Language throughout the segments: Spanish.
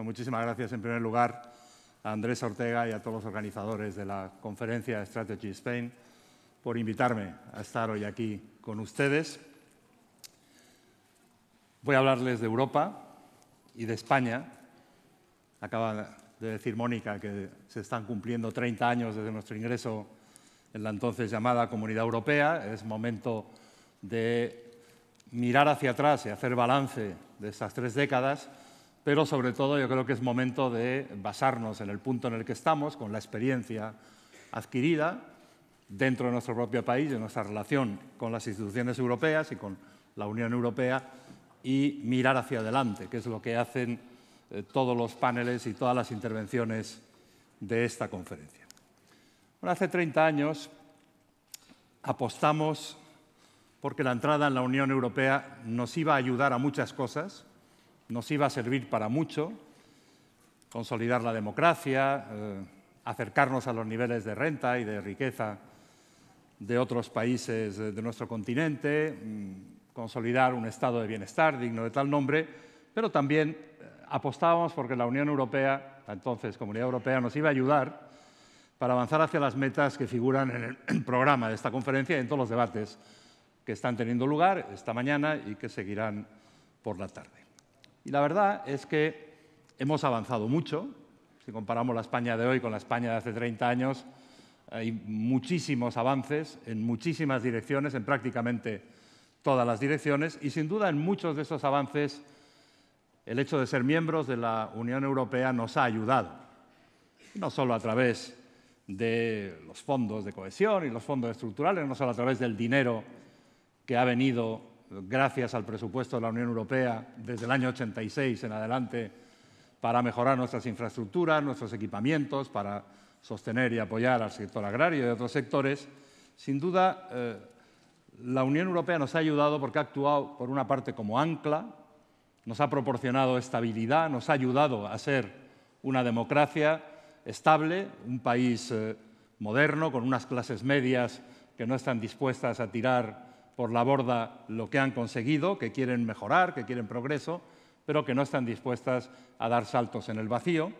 muchísimas gracias en primer lugar a Andrés Ortega y a todos los organizadores de la conferencia Strategy Spain por invitarme a estar hoy aquí con ustedes. Voy a hablarles de Europa y de España. Acaba de decir Mónica que se están cumpliendo 30 años desde nuestro ingreso en la entonces llamada Comunidad Europea. Es momento de mirar hacia atrás y hacer balance de estas tres décadas pero sobre todo yo creo que es momento de basarnos en el punto en el que estamos, con la experiencia adquirida dentro de nuestro propio país, en nuestra relación con las instituciones europeas y con la Unión Europea, y mirar hacia adelante, que es lo que hacen eh, todos los paneles y todas las intervenciones de esta conferencia. hace 30 años apostamos porque la entrada en la Unión Europea nos iba a ayudar a muchas cosas, nos iba a servir para mucho, consolidar la democracia, eh, acercarnos a los niveles de renta y de riqueza de otros países eh, de nuestro continente, mm, consolidar un estado de bienestar digno de tal nombre, pero también eh, apostábamos porque la Unión Europea, entonces Comunidad Europea, nos iba a ayudar para avanzar hacia las metas que figuran en el programa de esta conferencia y en todos los debates que están teniendo lugar esta mañana y que seguirán por la tarde. Y la verdad es que hemos avanzado mucho. Si comparamos la España de hoy con la España de hace 30 años, hay muchísimos avances en muchísimas direcciones, en prácticamente todas las direcciones, y sin duda en muchos de esos avances el hecho de ser miembros de la Unión Europea nos ha ayudado, no solo a través de los fondos de cohesión y los fondos estructurales, no solo a través del dinero que ha venido gracias al presupuesto de la Unión Europea desde el año 86 en adelante para mejorar nuestras infraestructuras, nuestros equipamientos, para sostener y apoyar al sector agrario y otros sectores, sin duda eh, la Unión Europea nos ha ayudado porque ha actuado por una parte como ancla, nos ha proporcionado estabilidad, nos ha ayudado a ser una democracia estable, un país eh, moderno con unas clases medias que no están dispuestas a tirar por la borda lo que han conseguido, que quieren mejorar, que quieren progreso, pero que no están dispuestas a dar saltos en el vacío.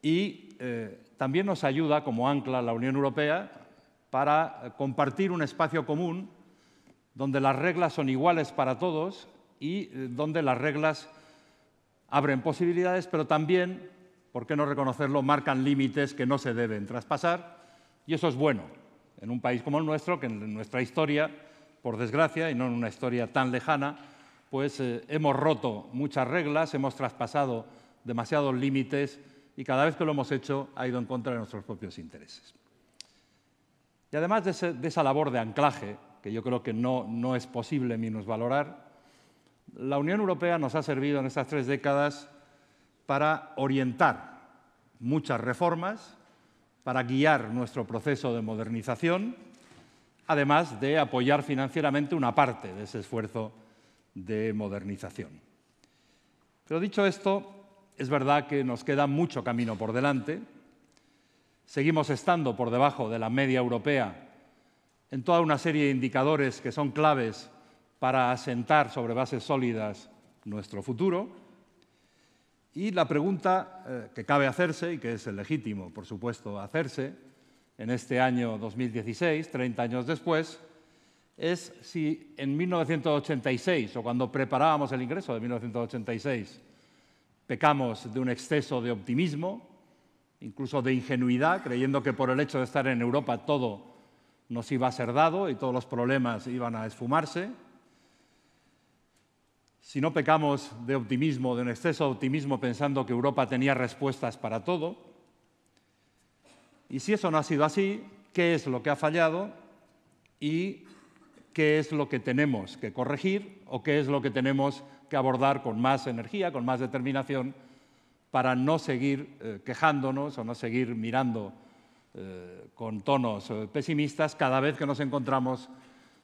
Y eh, también nos ayuda como ancla la Unión Europea para compartir un espacio común donde las reglas son iguales para todos y eh, donde las reglas abren posibilidades, pero también, ¿por qué no reconocerlo?, marcan límites que no se deben traspasar. Y eso es bueno en un país como el nuestro, que en nuestra historia por desgracia, y no en una historia tan lejana, pues eh, hemos roto muchas reglas, hemos traspasado demasiados límites y cada vez que lo hemos hecho ha ido en contra de nuestros propios intereses. Y además de, esa labor de anclaje, que yo creo que no, no es posible menos valorar, la Unión Europea nos ha servido en estas tres décadas para orientar muchas reformas, para guiar nuestro proceso de modernización además de apoyar financieramente una parte de ese esfuerzo de modernización. Pero dicho esto, es verdad que nos queda mucho camino por delante. Seguimos estando por debajo de la media europea en toda una serie de indicadores que son claves para asentar sobre bases sólidas nuestro futuro. Y la pregunta eh, que cabe hacerse, y que es legítimo, por supuesto, hacerse, en este año 2016, 30 años después, es si en 1986, o cuando preparábamos el ingreso de 1986, pecamos de un exceso de optimismo, incluso de ingenuidad, creyendo que por el hecho de estar en Europa todo nos iba a ser dado y todos los problemas iban a esfumarse. Si no pecamos de optimismo, de un exceso de optimismo pensando que Europa tenía respuestas para todo, y si eso no ha sido así, ¿qué es lo que ha fallado y qué es lo que tenemos que corregir o qué es lo que tenemos que abordar con más energía, con más determinación, para no seguir eh, quejándonos o no seguir mirando eh, con tonos eh, pesimistas cada vez que nos encontramos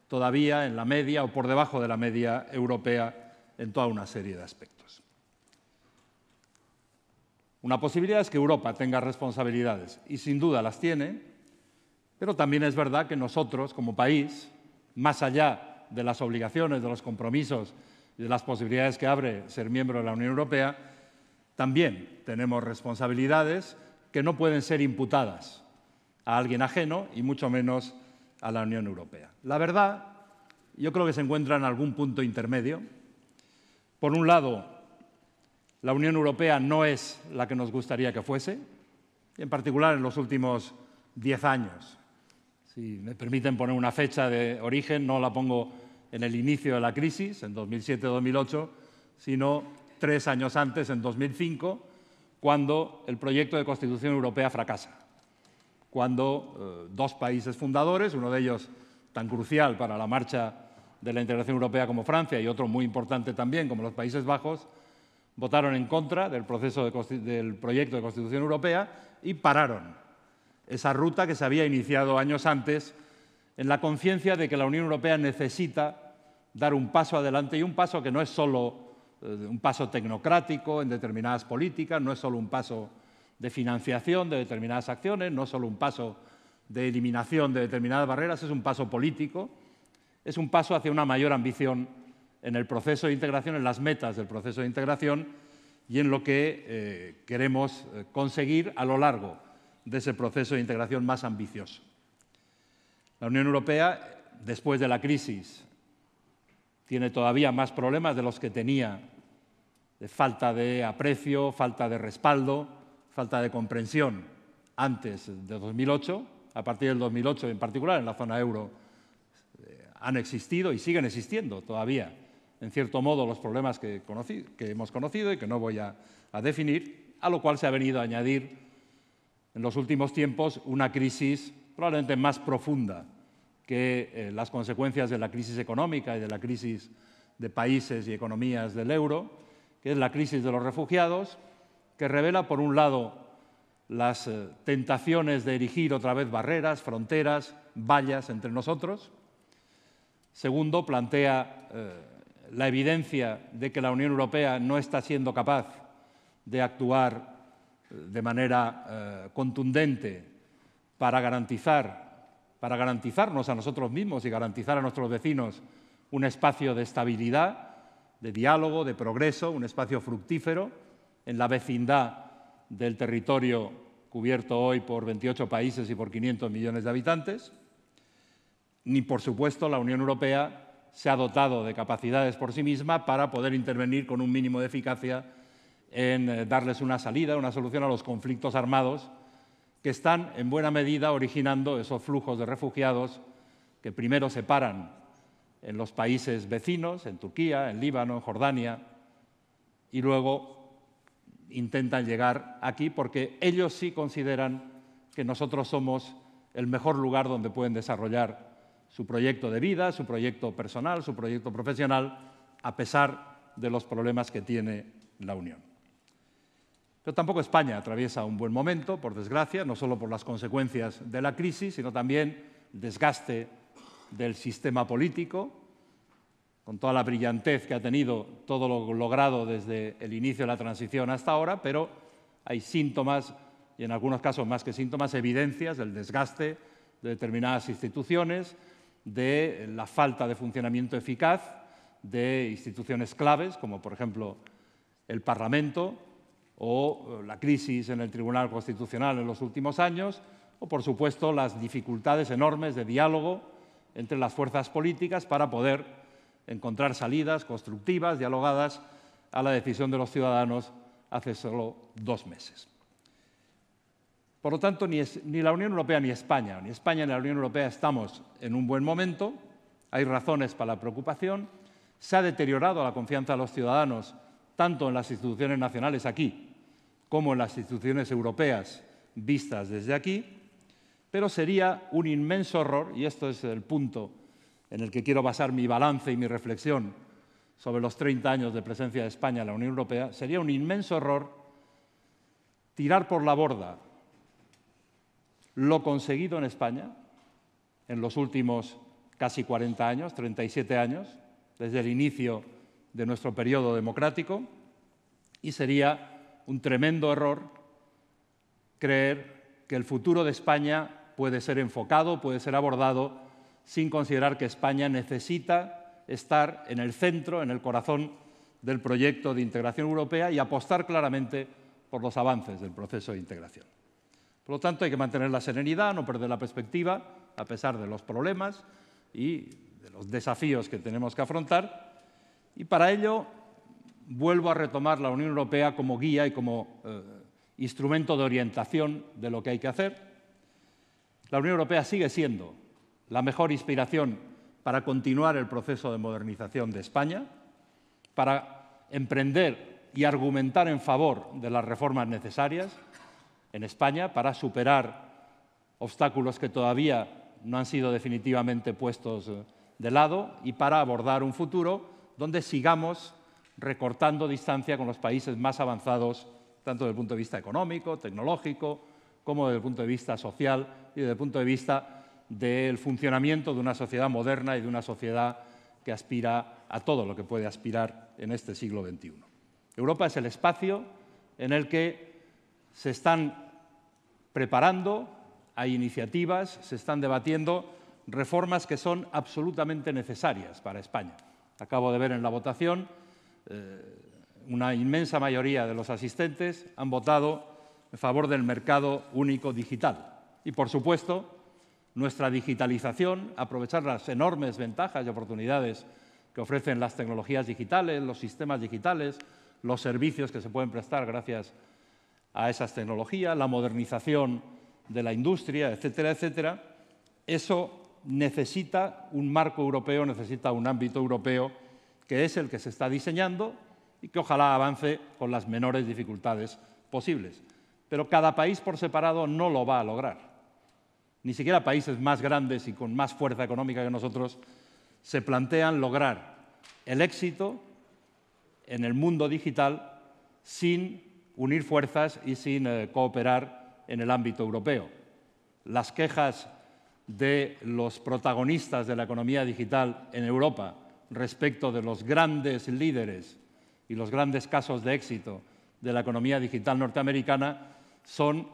todavía en la media o por debajo de la media europea en toda una serie de aspectos. Una posibilidad es que Europa tenga responsabilidades, y sin duda las tiene, pero también es verdad que nosotros, como país, más allá de las obligaciones, de los compromisos y de las posibilidades que abre ser miembro de la Unión Europea, también tenemos responsabilidades que no pueden ser imputadas a alguien ajeno y mucho menos a la Unión Europea. La verdad, yo creo que se encuentra en algún punto intermedio. Por un lado, la Unión Europea no es la que nos gustaría que fuese, en particular en los últimos diez años. Si me permiten poner una fecha de origen, no la pongo en el inicio de la crisis, en 2007-2008, sino tres años antes, en 2005, cuando el proyecto de Constitución Europea fracasa, cuando eh, dos países fundadores, uno de ellos tan crucial para la marcha de la integración europea como Francia y otro muy importante también como los Países Bajos, votaron en contra del, proceso del proyecto de Constitución Europea y pararon esa ruta que se había iniciado años antes en la conciencia de que la Unión Europea necesita dar un paso adelante y un paso que no es solo eh, un paso tecnocrático en determinadas políticas, no es solo un paso de financiación de determinadas acciones, no es solo un paso de eliminación de determinadas barreras, es un paso político, es un paso hacia una mayor ambición en el proceso de integración, en las metas del proceso de integración y en lo que eh, queremos eh, conseguir a lo largo de ese proceso de integración más ambicioso. La Unión Europea, después de la crisis, tiene todavía más problemas de los que tenía, falta de aprecio, falta de respaldo, falta de comprensión antes de 2008, a partir del 2008 en particular en la zona euro, eh, han existido y siguen existiendo todavía en cierto modo, los problemas que, hemos conocido y que no voy a, definir, a lo cual se ha venido a añadir en los últimos tiempos una crisis probablemente más profunda que eh, las consecuencias de la crisis económica y de la crisis de países y economías del euro, que es la crisis de los refugiados, que revela, por un lado, las eh, tentaciones de erigir otra vez barreras, fronteras, vallas entre nosotros. Segundo, plantea eh, la evidencia de que la Unión Europea no está siendo capaz de actuar eh, de manera eh, contundente para para garantizarnos a nosotros mismos y garantizar a nuestros vecinos un espacio de estabilidad, de diálogo, de progreso, un espacio fructífero en la vecindad del territorio cubierto hoy por 28 países y por 500 millones de habitantes, ni por supuesto la Unión Europea se ha dotado de capacidades por sí misma para poder intervenir con un mínimo de eficacia en eh, darles una salida, una solución a los conflictos armados que están en buena medida originando esos flujos de refugiados que primero se paran en los países vecinos, en Turquía, en Líbano, en Jordania, y luego intentan llegar aquí porque ellos sí consideran que nosotros somos el mejor lugar donde pueden desarrollar su proyecto de vida, su proyecto personal, su proyecto profesional, a pesar de los problemas que tiene la Unión. Pero tampoco España atraviesa un buen momento, por desgracia, no solo por las consecuencias de la crisis, sino también el desgaste del sistema político, con toda la brillantez que ha tenido todo lo logrado desde el inicio de la transición hasta ahora, pero hay síntomas, y en algunos casos más que síntomas, evidencias del desgaste de determinadas instituciones, de la falta de funcionamiento eficaz de instituciones claves, como por ejemplo el Parlamento o eh, la crisis en el Tribunal Constitucional en los últimos años, o por supuesto las dificultades enormes de diálogo entre las fuerzas políticas para poder encontrar salidas constructivas, dialogadas a la decisión de los ciudadanos hace solo dos meses. Por lo tanto, ni, la Unión Europea ni España, ni España ni la Unión Europea estamos en un buen momento, hay razones para la preocupación, se ha deteriorado la confianza de los ciudadanos tanto en las instituciones nacionales aquí como en las instituciones europeas vistas desde aquí, pero sería un inmenso error, y esto es el punto en el que quiero basar mi balance y mi reflexión sobre los 30 años de presencia de España en la Unión Europea, sería un inmenso error tirar por la borda lo conseguido en España en los últimos casi 40 años, 37 años, desde el inicio de nuestro periodo democrático, y sería un tremendo error creer que el futuro de España puede ser enfocado, puede ser abordado, sin considerar que España necesita estar en el centro, en el corazón del proyecto de integración europea y apostar claramente por los avances del proceso de integración. Por lo tanto, hay que mantener la serenidad, no perder la perspectiva, a pesar de los problemas y de los desafíos que tenemos que afrontar. Y para ello, vuelvo a retomar la Unión Europea como guía y como eh, instrumento de orientación de lo que hay que hacer. La Unión Europea sigue siendo la mejor inspiración para continuar el proceso de modernización de España, para emprender y argumentar en favor de las reformas necesarias en España para superar obstáculos que todavía no han sido definitivamente puestos eh, de lado y para abordar un futuro donde sigamos recortando distancia con los países más avanzados, tanto desde el punto de vista económico, tecnológico, como desde el punto de vista social y desde el punto de vista del funcionamiento de una sociedad moderna y de una sociedad que aspira a todo lo que puede aspirar en este siglo XXI. Europa es el espacio en el que se están preparando, hay iniciativas, se están debatiendo reformas que son absolutamente necesarias para España. Acabo de ver en la votación, eh, una inmensa mayoría de los asistentes han votado en favor del mercado único digital. Y, por supuesto, nuestra digitalización, aprovechar las enormes ventajas y oportunidades que ofrecen las tecnologías digitales, los sistemas digitales, los servicios que se pueden prestar gracias a a esas tecnologías, la modernización de la industria, etcétera, etcétera, eso necesita un marco europeo, necesita un ámbito europeo que es el que se está diseñando y que ojalá avance con las menores dificultades posibles. Pero cada país por separado no lo va a lograr. Ni siquiera países más grandes y con más fuerza económica que nosotros se plantean lograr el éxito en el mundo digital sin unir fuerzas y sin eh, cooperar en el ámbito europeo. Las quejas de los protagonistas de la economía digital en Europa respecto de los grandes líderes y los grandes casos de éxito de la economía digital norteamericana son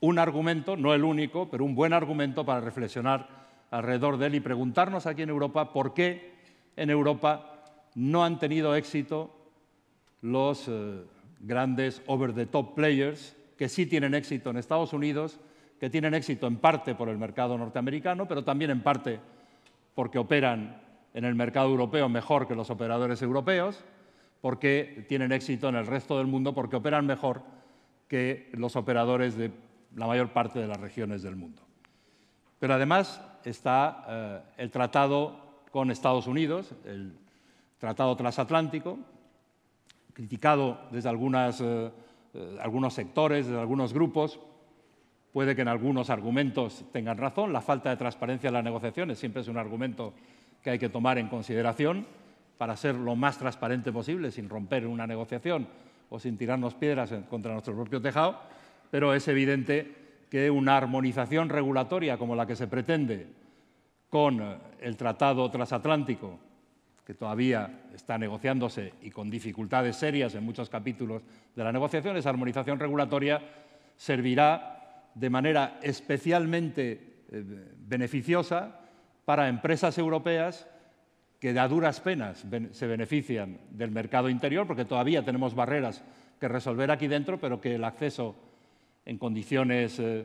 un argumento, no el único, pero un buen argumento para reflexionar alrededor de él y preguntarnos aquí en Europa por qué en Europa no han tenido éxito los eh, grandes over-the-top players que sí tienen éxito en Estados Unidos, que tienen éxito en parte por el mercado norteamericano, pero también en parte porque operan en el mercado europeo mejor que los operadores europeos, porque tienen éxito en el resto del mundo, porque operan mejor que los operadores de la mayor parte de las regiones del mundo. Pero además está eh, el tratado con Estados Unidos, el tratado transatlántico, criticado desde eh, eh, algunos sectores, desde algunos grupos. Puede que en algunos argumentos tengan razón. La falta de transparencia en las negociaciones siempre es un argumento que hay que tomar en consideración para ser lo más transparente posible sin romper una negociación o sin tirarnos piedras contra nuestro propio tejado, pero es evidente que una armonización regulatoria como la que se pretende con el Tratado Transatlántico que todavía está negociándose y con dificultades serias en muchos capítulos de la negociación, esa armonización regulatoria servirá de manera especialmente eh, beneficiosa para empresas europeas que a duras penas se benefician del mercado interior, porque todavía tenemos barreras que resolver aquí dentro, pero que el acceso en condiciones eh,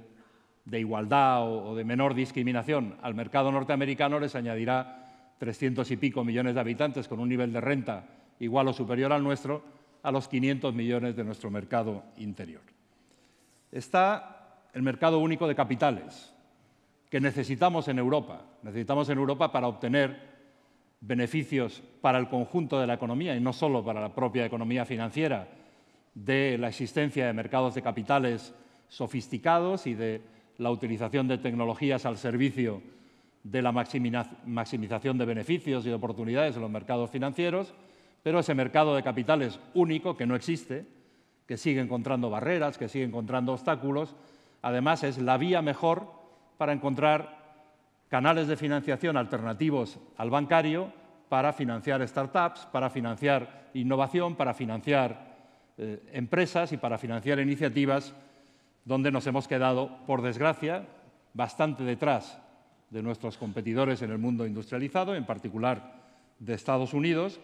de igualdad o de menor discriminación al mercado norteamericano les añadirá 300 y pico millones de habitantes con un nivel de renta igual o superior al nuestro, a los 500 millones de nuestro mercado interior. Está el mercado único de capitales, que necesitamos en Europa. Necesitamos en Europa para obtener beneficios para el conjunto de la economía y no solo para la propia economía financiera, de la existencia de mercados de capitales sofisticados y de la utilización de tecnologías al servicio de la maximización de beneficios y de oportunidades en los mercados financieros, pero ese mercado de capitales único que no existe, que sigue encontrando barreras, que sigue encontrando obstáculos, además es la vía mejor para encontrar canales de financiación alternativos al bancario para financiar startups, para financiar innovación, para financiar eh, empresas y para financiar iniciativas donde nos hemos quedado, por desgracia, bastante detrás de nuestros competidores en el mundo industrializado, en particular de Estados Unidos,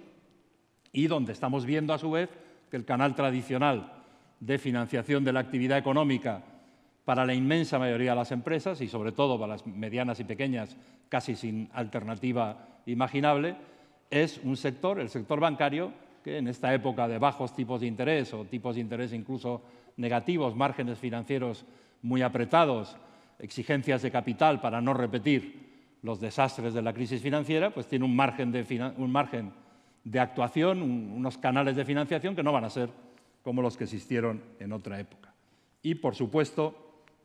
y donde estamos viendo a su vez que el canal tradicional de financiación de la actividad económica para la inmensa mayoría de las empresas y sobre todo para las medianas y pequeñas casi sin alternativa imaginable, es un sector, el sector bancario, que en esta época de bajos tipos de interés o tipos de interés incluso negativos, márgenes financieros muy apretados, exigencias de capital para no repetir los desastres de la crisis financiera, pues tiene un margen de, un margen de actuación, unos canales de financiación que no van a ser como los que existieron en otra época. Y, por supuesto,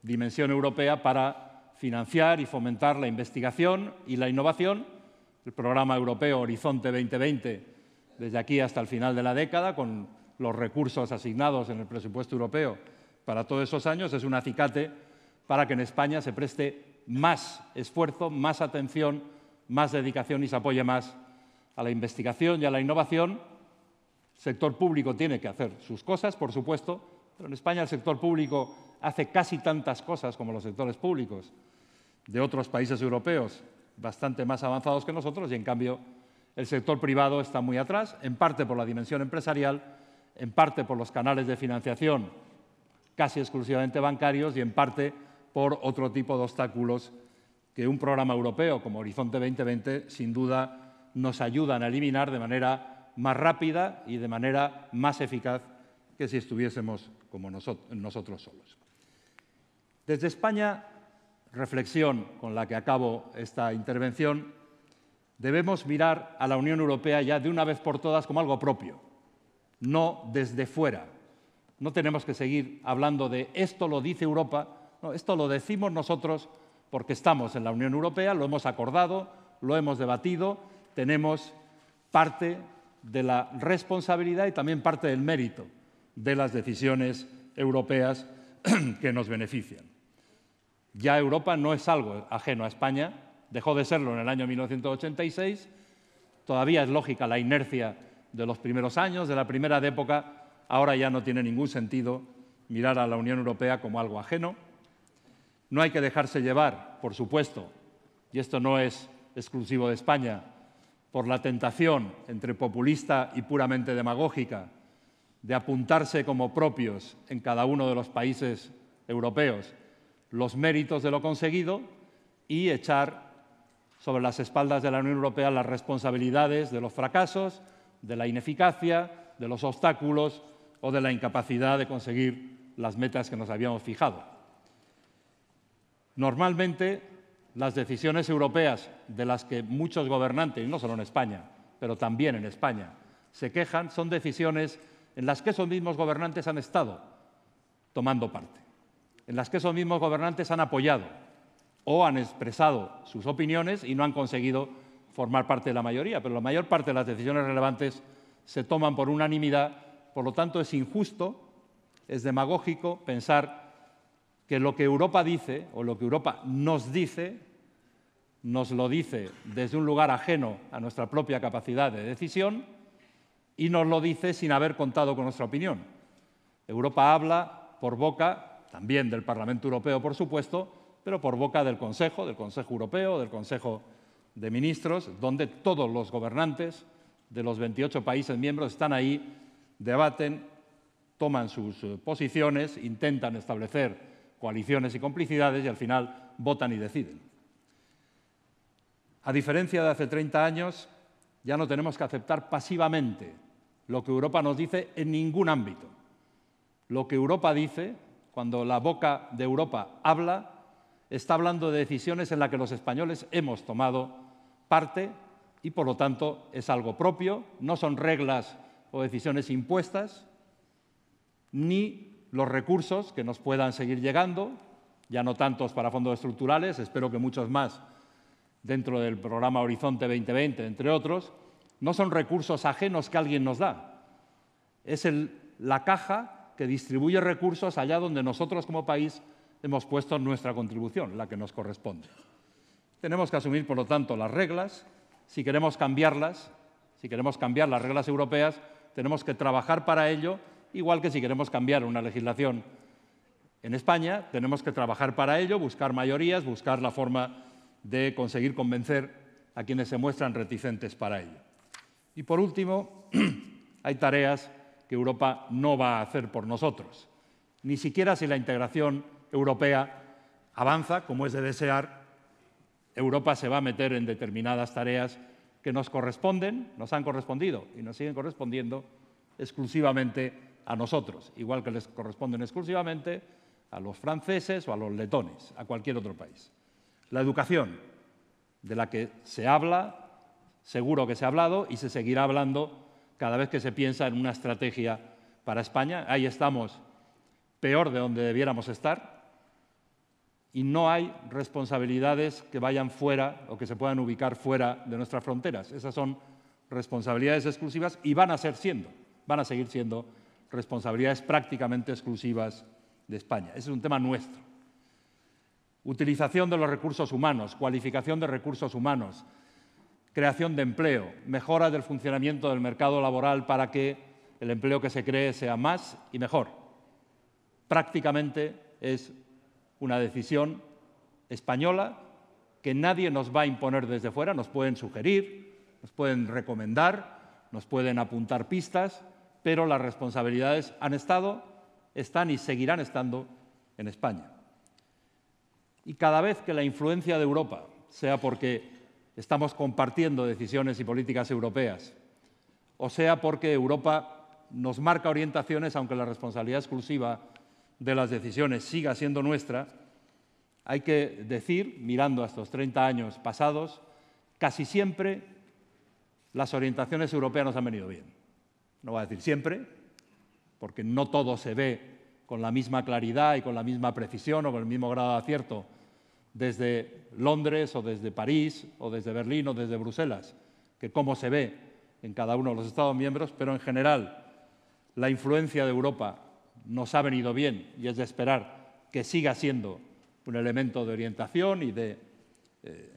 dimensión europea para financiar y fomentar la investigación y la innovación, el programa europeo Horizonte 2020 desde aquí hasta el final de la década, con los recursos asignados en el presupuesto europeo para todos esos años, es un acicate para que en España se preste más esfuerzo, más atención, más dedicación y se apoye más a la investigación y a la innovación. El sector público tiene que hacer sus cosas, por supuesto, pero en España el sector público hace casi tantas cosas como los sectores públicos de otros países europeos bastante más avanzados que nosotros y, en cambio, el sector privado está muy atrás, en parte por la dimensión empresarial, en parte por los canales de financiación casi exclusivamente bancarios y en parte por otro tipo de obstáculos que un programa europeo como Horizonte 2020 sin duda nos ayudan a eliminar de manera más rápida y de manera más eficaz que si estuviésemos como nosotros, solos. Desde España, reflexión con la que acabo esta intervención, debemos mirar a la Unión Europea ya de una vez por todas como algo propio, no desde fuera. No tenemos que seguir hablando de esto lo dice Europa esto lo decimos nosotros porque estamos en la Unión Europea, lo hemos acordado, lo hemos debatido, tenemos parte de la responsabilidad y también parte del mérito de las decisiones europeas que nos benefician. Ya Europa no es algo ajeno a España, dejó de serlo en el año 1986, todavía es lógica la inercia de los primeros años, de la primera época, ahora ya no tiene ningún sentido mirar a la Unión Europea como algo ajeno, no hay que dejarse llevar, por supuesto, y esto no es exclusivo de España, por la tentación entre populista y puramente demagógica de apuntarse como propios en cada uno de los países europeos los méritos de lo conseguido y echar sobre las espaldas de la Unión Europea las responsabilidades de los fracasos, de la ineficacia, de los obstáculos o de la incapacidad de conseguir las metas que nos habíamos fijado. Normalmente las decisiones europeas de las que muchos gobernantes, y no solo en España, pero también en España, se quejan, son decisiones en las que esos mismos gobernantes han estado tomando parte, en las que esos mismos gobernantes han apoyado o han expresado sus opiniones y no han conseguido formar parte de la mayoría, pero la mayor parte de las decisiones relevantes se toman por unanimidad, por lo tanto es injusto, es demagógico pensar que lo que Europa dice, o lo que Europa nos dice, nos lo dice desde un lugar ajeno a nuestra propia capacidad de decisión y nos lo dice sin haber contado con nuestra opinión. Europa habla por boca, también del Parlamento Europeo, por supuesto, pero por boca del Consejo, del Consejo Europeo, del Consejo de Ministros, donde todos los gobernantes de los 28 países miembros están ahí, debaten, toman sus eh, posiciones, intentan establecer coaliciones y complicidades y al final votan y deciden. A diferencia de hace 30 años, ya no tenemos que aceptar pasivamente lo que Europa nos dice en ningún ámbito. Lo que Europa dice, cuando la boca de Europa habla, está hablando de decisiones en las que los españoles hemos tomado parte y por lo tanto es algo propio, no son reglas o decisiones impuestas, ni los recursos que nos puedan seguir llegando, ya no tantos para fondos estructurales, espero que muchos más dentro del programa Horizonte 2020, entre otros, no son recursos ajenos que alguien nos da. Es la caja que distribuye recursos allá donde nosotros como país hemos puesto nuestra contribución, la que nos corresponde. Tenemos que asumir, por lo tanto, las reglas. Si queremos cambiarlas, si queremos cambiar las reglas europeas, tenemos que trabajar para ello igual que si queremos cambiar una legislación en España, tenemos que trabajar para ello, buscar mayorías, buscar la forma de conseguir convencer a quienes se muestran reticentes para ello. Y por último, hay tareas que Europa no va a hacer por nosotros. Ni siquiera si la integración europea avanza, como es de desear, Europa se va a meter en determinadas tareas que nos corresponden, nos han correspondido y nos siguen correspondiendo exclusivamente a nosotros, igual que les corresponden exclusivamente a los franceses o a los letones, a cualquier otro país. La educación, de la que se habla, seguro que se ha hablado y se seguirá hablando cada vez que se piensa en una estrategia para España. Ahí estamos peor de donde debiéramos estar y no hay responsabilidades que vayan fuera o que se puedan ubicar fuera de nuestras fronteras. Esas son responsabilidades exclusivas y van a ser siendo, van a seguir siendo responsabilidades prácticamente exclusivas de España. Ese es un tema nuestro. Utilización de los recursos humanos, cualificación de recursos humanos, creación de empleo, mejora del funcionamiento del mercado laboral para que el empleo que se cree sea más y mejor. Prácticamente es una decisión española que nadie nos va a imponer desde fuera, nos pueden sugerir, nos pueden recomendar, nos pueden apuntar pistas, pero las responsabilidades han estado, están y seguirán estando en España. Y cada vez que la influencia de Europa, sea porque estamos compartiendo decisiones y políticas europeas, o sea porque Europa nos marca orientaciones, aunque la responsabilidad exclusiva de las decisiones siga siendo nuestra, hay que decir, mirando a estos 30 años pasados, casi siempre las orientaciones europeas nos han venido bien no va a decir siempre, porque no todo se ve con la misma claridad y con la misma precisión o con el mismo grado de acierto desde Londres o desde París o desde Berlín o desde Bruselas, que cómo se ve en cada uno de los Estados miembros, pero en general la influencia de Europa nos ha venido bien y es de esperar que siga siendo un elemento de orientación y de eh,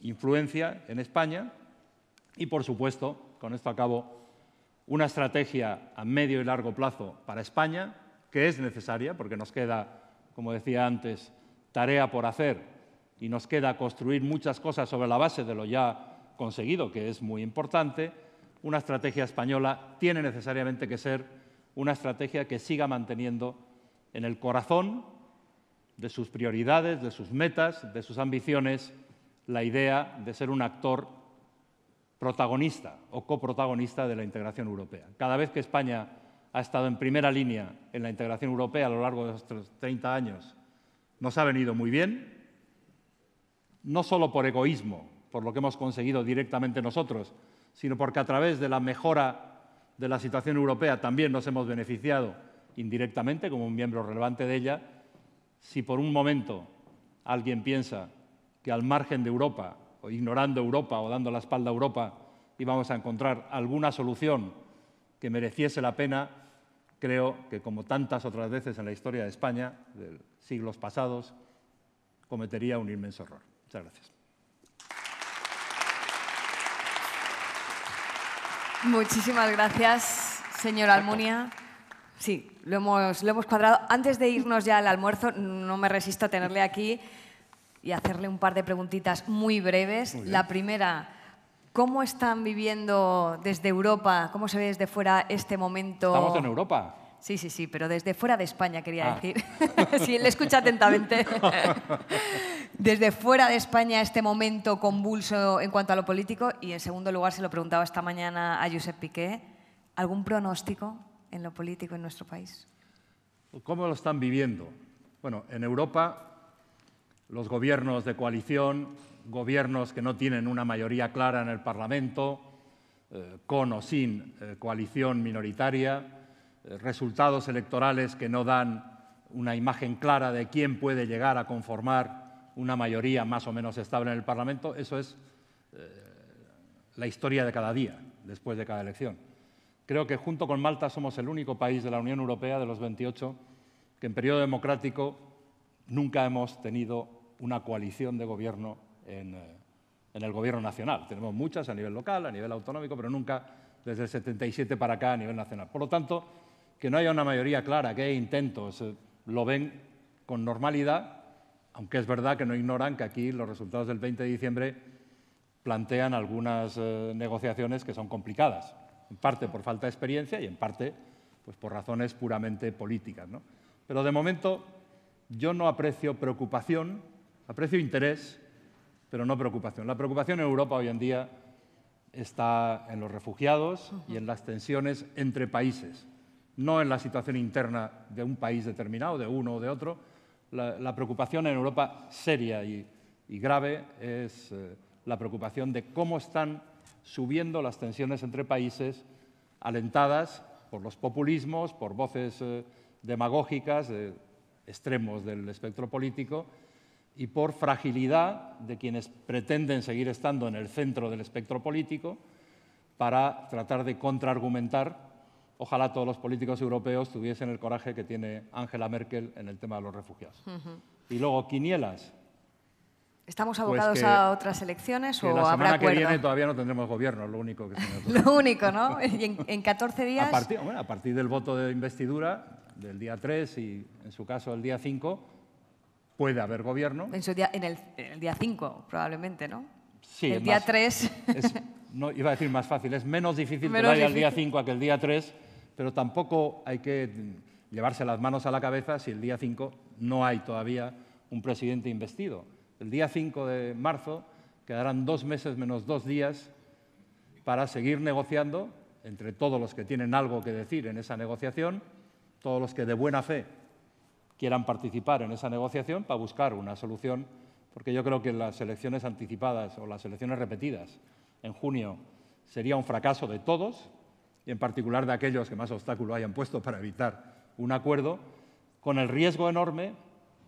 influencia en España. Y, por supuesto, con esto acabo, una estrategia a medio y largo plazo para España, que es necesaria, porque nos queda, como decía antes, tarea por hacer y nos queda construir muchas cosas sobre la base de lo ya conseguido, que es muy importante, una estrategia española tiene necesariamente que ser una estrategia que siga manteniendo en el corazón de sus prioridades, de sus metas, de sus ambiciones, la idea de ser un actor protagonista o coprotagonista de la integración europea. Cada vez que España ha estado en primera línea en la integración europea a lo largo de estos 30 años, nos ha venido muy bien, no solo por egoísmo, por lo que hemos conseguido directamente nosotros, sino porque a través de la mejora de la situación europea también nos hemos beneficiado indirectamente como un miembro relevante de ella. Si por un momento alguien piensa que al margen de Europa ignorando Europa o dando la espalda a Europa íbamos a encontrar alguna solución que mereciese la pena, creo que como tantas otras veces en la historia de España, de siglos pasados, cometería un inmenso error. Muchas gracias. Muchísimas gracias, señor Almunia. Sí, lo hemos, lo hemos cuadrado. Antes de irnos ya al almuerzo, no me resisto a tenerle aquí y hacerle un par de preguntitas muy breves. la primera, ¿cómo están viviendo desde Europa, cómo se ve desde fuera este momento? Estamos en Europa. Sí, sí, sí, pero desde fuera de España quería ah. decir. sí, le escucha atentamente. desde fuera de España este momento convulso en cuanto a lo político. Y en segundo lugar, se lo preguntaba esta mañana a Josep Piqué, ¿algún pronóstico en lo político en nuestro país? ¿Cómo lo están viviendo? Bueno, en Europa los gobiernos de coalición, gobiernos que no tienen una mayoría clara en el Parlamento, eh, con o sin eh, coalición minoritaria, eh, resultados electorales que no dan una imagen clara de quién puede llegar a conformar una mayoría más o menos estable en el Parlamento, eso es la historia de cada día, después de cada elección. Creo que junto con Malta somos el único país de la Unión Europea, de los 28, que en periodo democrático nunca hemos tenido una coalición de gobierno eh, en, el gobierno nacional. Tenemos muchas a nivel local, a nivel autonómico, pero nunca desde el 77 para acá a nivel nacional. Por lo tanto, que no haya una mayoría clara, que hay intentos, eh, lo ven con normalidad, aunque es verdad que no ignoran que aquí los resultados del 20 de diciembre plantean algunas eh, negociaciones que son complicadas, en parte por falta de experiencia y en parte pues, por razones puramente políticas. ¿no? Pero de momento yo no aprecio preocupación Aprecio interés, pero no preocupación. La preocupación en Europa hoy en día está en los refugiados y en las tensiones entre países, no en la situación interna de un país determinado, de uno o de otro. La, preocupación en Europa seria y, grave es eh, la preocupación de cómo están subiendo las tensiones entre países alentadas por los populismos, por voces eh, demagógicas eh, extremos del espectro político y por fragilidad de quienes pretenden seguir estando en el centro del espectro político para tratar de contraargumentar. Ojalá todos los políticos europeos tuviesen el coraje que tiene Angela Merkel en el tema de los refugiados. Y luego, quinielas. ¿Estamos pues abocados a otras elecciones o la semana que viene todavía no tendremos gobierno, lo único que se Lo único, ¿no? Y en, 14 días... A partir, a partir del voto de investidura, del día 3 y en su caso el día 5, puede haber gobierno. En, el, día 5, probablemente, ¿no? Sí. El día 3. No, iba a decir más fácil, es menos difícil que vaya el día 5 a que el día 3, pero tampoco hay que llevarse las manos a la cabeza si el día 5 no hay todavía un presidente investido. El día 5 de marzo quedarán dos meses menos dos días para seguir negociando entre todos los que tienen algo que decir en esa negociación, todos los que de buena fe quieran participar en esa negociación para buscar una solución, porque yo creo que las elecciones anticipadas o las elecciones repetidas en junio sería un fracaso de todos, y en particular de aquellos que más obstáculos hayan puesto para evitar un acuerdo, con el riesgo enorme,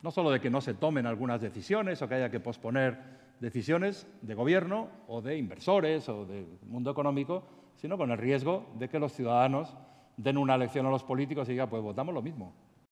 no solo de que no se tomen algunas decisiones o que haya que posponer decisiones de gobierno o de inversores o del mundo económico, sino con el riesgo de que los ciudadanos den una elección a los políticos y digan, pues votamos lo mismo.